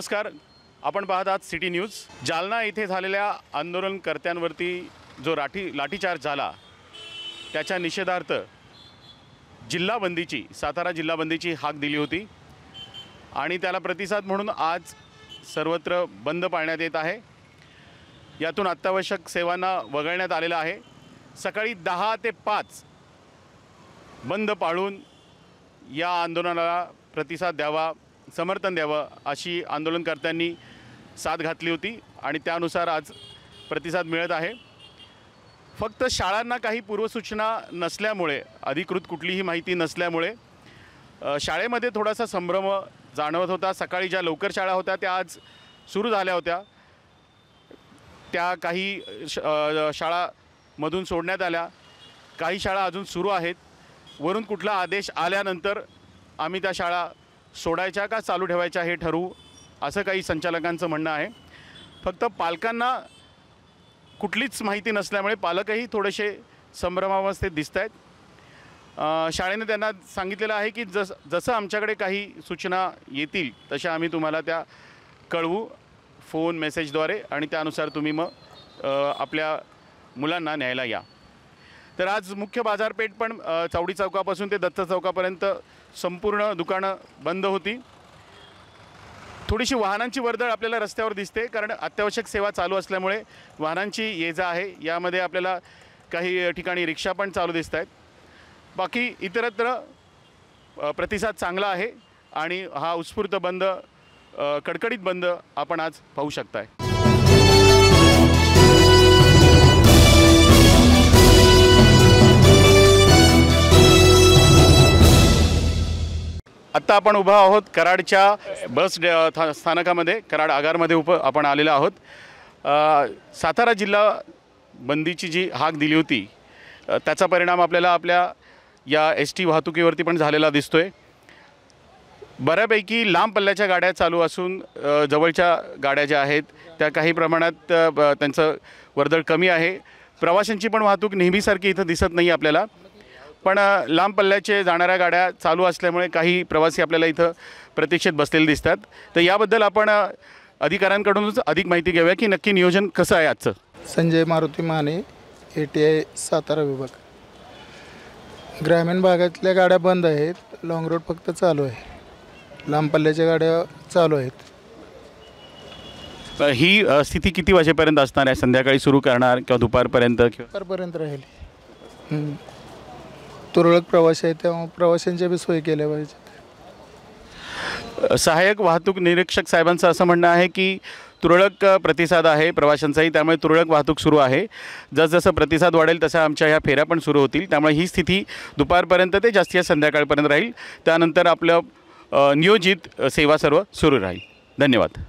नमस्कार आपण पाहत आहात सिटी न्यूज जालना येथे झालेल्या आंदोलनकर्त्यांवरती जो राठी लाठीचार्ज झाला त्याच्या निषेधार्थ जिल्हाबंदीची सातारा जिल्हाबंदीची हाक दिली होती आणि त्याला प्रतिसाद म्हणून आज सर्वत्र बंद पाळण्यात येत आहे यातून अत्यावश्यक सेवांना वगळण्यात आलेलं आहे सकाळी दहा ते पाच बंद पाळून या आंदोलनाला प्रतिसाद द्यावा समर्थन द्यावं अशी आंदोलनकर्त्यांनी साथ घातली होती आणि त्यानुसार आज प्रतिसाद मिळत आहे फक्त शाळांना काही पूर्वसूचना नसल्यामुळे अधिकृत कुठलीही माहिती नसल्यामुळे शाळेमध्ये थोडासा संभ्रम जाणवत होता सकाळी ज्या लवकर शाळा होत्या त्या आज सुरू झाल्या होत्या त्या काही शाळामधून सोडण्यात आल्या काही शाळा अजून सुरू आहेत वरून कुठला आदेश आल्यानंतर आम्ही त्या शाळा सोडायच्या का चालू ठेवायच्या हे ठरवू असं काही संचालकांचं म्हणणं आहे फक्त पालकांना कुठलीच माहिती नसल्यामुळे पालकही थोडेसे संभ्रमावस्थेत दिसत आहेत शाळेने त्यांना सांगितलेलं आहे की जस जसं आमच्याकडे काही सूचना येतील तशा आम्ही तुम्हाला त्या कळवू फोन मेसेजद्वारे आणि त्यानुसार तुम्ही मग आपल्या मुलांना न्यायला या तर आज मुख्य बाजारपेठ पण चावडी चौकापासून ते दत्त चौकापर्यंत संपूर्ण दुकानं बंद होती थोडीशी वाहनांची वर्दळ आपल्याला रस्त्यावर दिसते कारण अत्यावश्यक सेवा चालू असल्यामुळे वाहनांची ये जा आहे यामध्ये आपल्याला काही ठिकाणी रिक्षा पण चालू दिसत आहेत बाकी इतरत्र प्रतिसाद चांगला आहे आणि हा उत्स्फूर्त बंद कडकडीत बंद आपण आज पाहू शकताय आत्ता आपण उभा आहोत कराडच्या बस स्थानकामध्ये कराड आगारमध्ये उप आपण आलेलो आहोत सातारा जिल्हा बंदीची जी हाक दिली होती त्याचा परिणाम आपल्याला आपल्या या एस टी वाहतुकीवरती पण झालेला दिसतो आहे बऱ्यापैकी लांब पल्ल्याच्या गाड्या चालू असून जवळच्या गाड्या ज्या आहेत त्या काही प्रमाणात त्यांचं वर्दळ कमी आहे प्रवाशांची पण वाहतूक नेहमीसारखी इथं दिसत नाही आपल्याला पण लांब पल्ल्याचे जाणाऱ्या गाड्या चालू असल्यामुळे काही प्रवासी आपल्याला इथं प्रतीक्षेत बसलेले दिसतात तर याबद्दल आपण अधिकाऱ्यांकडूनच अधिक माहिती घेऊया की नक्की नियोजन कसं आहे आजचं Sanjay Maruti Mane A T I Satara विभाग ग्रामीण भागातल्या गाड्या बंद आहेत लाँग रूट फक्त चालू आहे लांब पल्ल्याच्या गाड्या चालू आहेत ही स्थिती किती वाजेपर्यंत असणार आहे संध्याकाळी सुरू करणार किंवा दुपारपर्यंत दुपारपर्यंत राहील तुरळक प्रवासी आहे तेव्हा प्रवाशांच्या बी सोय केल्या पाहिजे सहाय्यक वाहतूक निरीक्षक साहेबांचं असं म्हणणं आहे की तुरळक प्रतिसाद आहे प्रवाशांचाही त्यामुळे तुरळक वाहतूक सुरू आहे जसजसं प्रतिसाद वाढेल तसा आमच्या ह्या फेऱ्या पण सुरू होतील त्यामुळे ही स्थिती दुपारपर्यंत ते जास्तीत संध्याकाळपर्यंत राहील त्यानंतर आपलं नियोजित सेवा सर्व सुरू राहील धन्यवाद